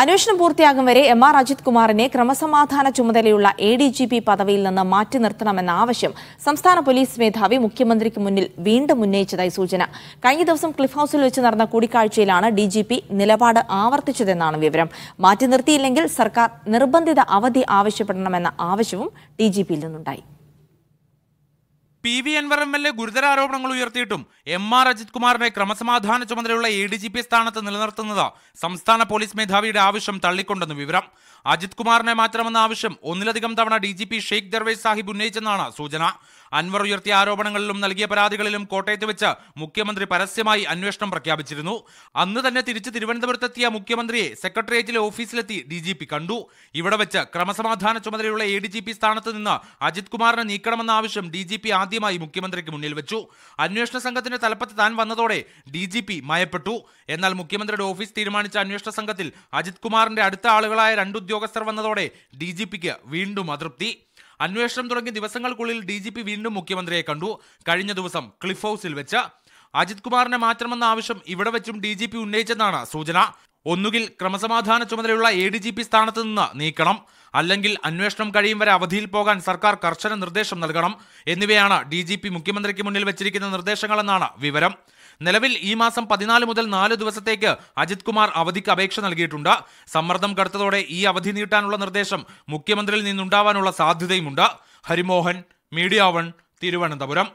അന്വേഷണം പൂർത്തിയാകും വരെ എം ആർ അജിത് കുമാറിനെ ക്രമസമാധാന ചുമതലയുള്ള എ ഡി ജി പി പദവിയിൽ നിന്ന് മാറ്റി നിർത്തണമെന്ന ആവശ്യം സംസ്ഥാന പോലീസ് മേധാവി മുഖ്യമന്ത്രിക്ക് മുന്നിൽ വീണ്ടും ഉന്നയിച്ചതായി സൂചന കഴിഞ്ഞ ദിവസം ക്ലിഫ് ഹൌസിൽ വെച്ച് നടന്ന കൂടിക്കാഴ്ചയിലാണ് ഡി ജി പി നിലപാട് ആവർത്തിച്ചതെന്നാണ് വിവരം മാറ്റി നിർത്തിയില്ലെങ്കിൽ സർക്കാർ നിർബന്ധിത അവധി ആവശ്യപ്പെടണമെന്ന ആവശ്യവും ഡി ജി പിയിൽ നിന്നുണ്ടായി P V Anvar M L A ഗുരുതര ആരോപണങ്ങൾ ഉയർത്തിയിട്ടും എം ആർ അജിത് കുമാറിനെ ക്രമസമാധാന ചുമതലയുള്ള എ ഡി ജി പി സ്ഥാനത്ത് നിലനിർത്തുന്നത് സംസ്ഥാന പോലീസ് മേധാവിയുടെ ആവശ്യം തള്ളിക്കൊണ്ടെന്ന് വിവരം അജിത് കുമാറിനെ മാറ്റണമെന്ന ആവശ്യം ഒന്നിലധികം തവണ D G P Sheikh Darvesh Sahib ഉന്നയിച്ചെന്നാണ് സൂചന അൻവർ ഉയർത്തിയ ആരോപണങ്ങളിലും നൽകിയ പരാതികളിലും കോട്ടയത്ത് വെച്ച് മുഖ്യമന്ത്രി പരസ്യമായി അന്വേഷണം പ്രഖ്യാപിച്ചിരുന്നു അന്ന് തന്നെ തിരിച്ച് തിരുവനന്തപുരത്തെത്തിയ മുഖ്യമന്ത്രിയെ സെക്രട്ടേറിയറ്റിലെ ഓഫീസിലെത്തി ഡി ജി പി കണ്ടു ഇവിടെ വെച്ച് ക്രമസമാധാന ചുമതലയുള്ള എ ഡി ജി പി സ്ഥാനത്ത് നിന്ന് അജിത് കുമാറിനെ നീക്കണമെന്ന ആവശ്യം ഡി ജി പി ആദ്യമായി മുഖ്യമന്ത്രിക്ക് മുന്നിൽ വെച്ചു അന്വേഷണ സംഘത്തിന്റെ തലപ്പത്ത് താൻ വന്നതോടെ ഡി ജി പി മയപ്പെട്ടു എന്നാൽ മുഖ്യമന്ത്രിയുടെ ഓഫീസ് തീരുമാനിച്ച അന്വേഷണ സംഘത്തിൽ അജിത് കുമാറിന്റെ അടുത്ത ആളുകളായ രണ്ട് ഉദ്യോഗസ്ഥർ വന്നതോടെ ഡി ജി പിക്ക് വീണ്ടും അതൃപ്തി അന്വേഷണം തുടങ്ങിയ ദിവസങ്ങൾക്കുള്ളിൽ ഡി ജി പി വീണ്ടും മുഖ്യമന്ത്രിയെ കണ്ടു കഴിഞ്ഞ ദിവസം ക്ലിഫ് ഹൗസിൽ വെച്ച് അജിത് കുമാറിനെ മാറ്റണമെന്ന ആവശ്യം ഇവിടെ വെച്ചും ഡി ജി പി ഉന്നയിച്ചെന്നാണ് സൂചന ഒന്നുകിൽ ക്രമസമാധാന ചുമതലയുള്ള എ ഡി ജി പി സ്ഥാനത്ത് നിന്ന് നീക്കണം അല്ലെങ്കിൽ അന്വേഷണം കഴിയും വരെ അവധിയിൽ പോകാൻ സർക്കാർ കർശന നിർദ്ദേശം നൽകണം എന്നിവയാണ് ഡി ജി പി മുഖ്യമന്ത്രിക്ക് മുന്നിൽ വെച്ചിരിക്കുന്ന നിർദ്ദേശങ്ങളെന്നാണ് വിവരം നിലവിൽ ഈ മാസം പതിനാല് മുതൽ നാല് ദിവസത്തേക്ക് അജിത് കുമാർ അവധിക്ക് അപേക്ഷ നൽകിയിട്ടുണ്ട് സമ്മർദ്ദം കടുത്തതോടെ ഈ അവധി നീട്ടാനുള്ള നിർദ്ദേശം മുഖ്യമന്ത്രിയിൽ നിന്നുണ്ടാവാനുള്ള സാധ്യതയുമുണ്ട് ഹരിമോഹൻ മീഡിയ വൺ തിരുവനന്തപുരം